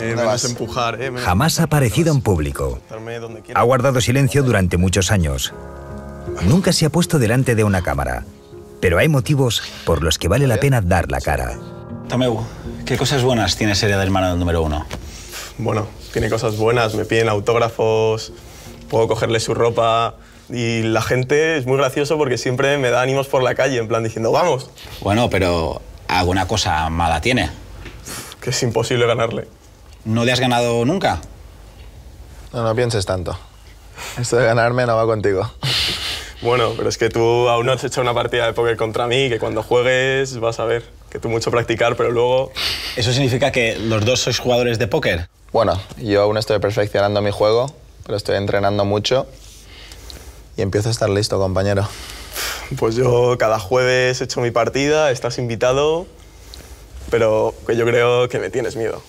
Eh, eh, Jamás ha aparecido en público. Ha guardado silencio durante muchos años. Nunca se ha puesto delante de una cámara. Pero hay motivos por los que vale la pena dar la cara. Tomeu, ¿qué cosas buenas tiene Seria del Hermano número uno? Bueno, tiene cosas buenas. Me piden autógrafos, puedo cogerle su ropa. Y la gente es muy gracioso porque siempre me da ánimos por la calle, en plan diciendo, vamos. Bueno, pero alguna cosa mala tiene. Que es imposible ganarle. ¿No le has ganado nunca? No, no pienses tanto. Esto de ganarme no va contigo. Bueno, pero es que tú aún no has hecho una partida de póker contra mí, que cuando juegues vas a ver que tú mucho practicar, pero luego... ¿Eso significa que los dos sois jugadores de póker? Bueno, yo aún estoy perfeccionando mi juego, pero estoy entrenando mucho y empiezo a estar listo, compañero. Pues yo cada jueves he hecho mi partida, estás invitado, pero yo creo que me tienes miedo.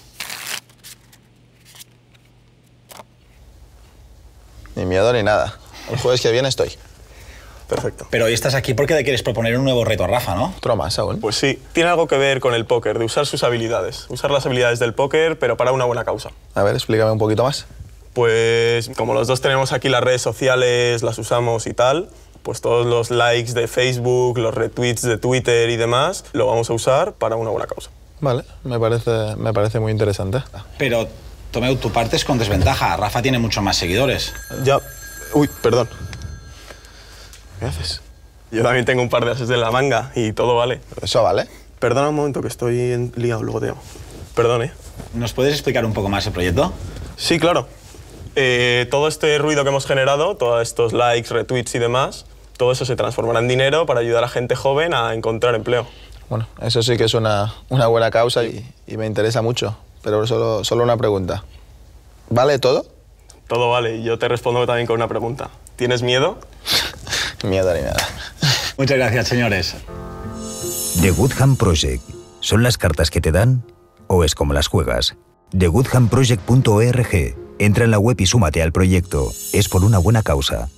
Ni miedo ni nada. El jueves que viene estoy. Perfecto. Pero hoy estás aquí porque te quieres proponer un nuevo reto a Rafa, ¿no? Troma, más Pues sí, tiene algo que ver con el póker, de usar sus habilidades. Usar las habilidades del póker, pero para una buena causa. A ver, explícame un poquito más. Pues como los dos tenemos aquí las redes sociales, las usamos y tal, pues todos los likes de Facebook, los retweets de Twitter y demás, lo vamos a usar para una buena causa. Vale, me parece, me parece muy interesante. Pero Tomeu, tu partes con desventaja. Rafa tiene muchos más seguidores. Ya. Uy, perdón. ¿Qué haces? Yo también tengo un par de ases de la manga y todo vale. ¿Eso vale? Perdona un momento que estoy en liado, luego te llamo. Perdón, ¿eh? ¿Nos puedes explicar un poco más el proyecto? Sí, claro. Eh, todo este ruido que hemos generado, todos estos likes, retweets y demás, todo eso se transformará en dinero para ayudar a gente joven a encontrar empleo. Bueno, eso sí que es una, buena causa y me interesa mucho pero solo, una pregunta. ¿Vale todo? Todo vale. Yo te respondo también con una pregunta. ¿Tienes miedo? miedo ni nada. Muchas gracias, señores. The Goodham Project. ¿Son las cartas que te dan o es como las juegas? TheGoodhamProject.org. Entra en la web y súmate al proyecto. Es por una buena causa.